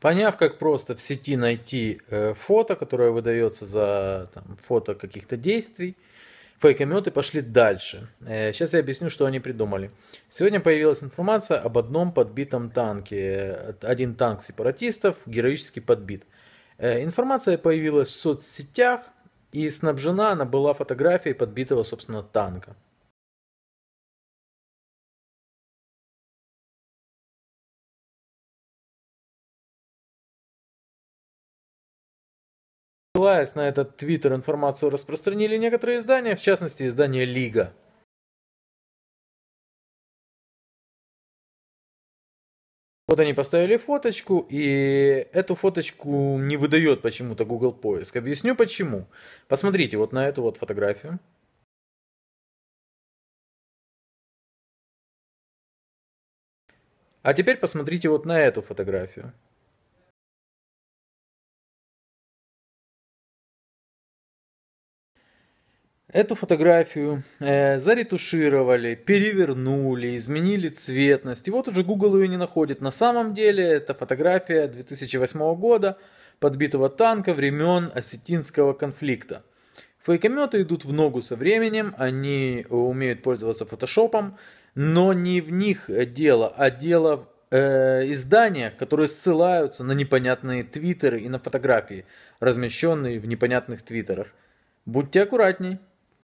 Поняв, как просто в сети найти э, фото, которое выдается за там, фото каких-то действий, фейкометы пошли дальше. Сейчас э, я объясню, что они придумали. Сегодня появилась информация об одном подбитом танке. Один танк сепаратистов героически подбит. Э, информация появилась в соцсетях и снабжена она была фотографией подбитого, собственно, танка. Ссылаясь на этот твиттер, информацию распространили некоторые издания, в частности издание «Лига». Вот они поставили фоточку, и эту фоточку не выдает почему-то Google поиск. Объясню почему. Посмотрите вот на эту вот фотографию. А теперь посмотрите вот на эту фотографию. Эту фотографию э, заретушировали, перевернули, изменили цветность. И вот уже Google ее не находит. На самом деле это фотография 2008 года подбитого танка времен осетинского конфликта. Фейкометы идут в ногу со временем, они умеют пользоваться фотошопом, но не в них дело, а дело в э, изданиях, которые ссылаются на непонятные твиттеры и на фотографии, размещенные в непонятных твиттерах. Будьте аккуратней.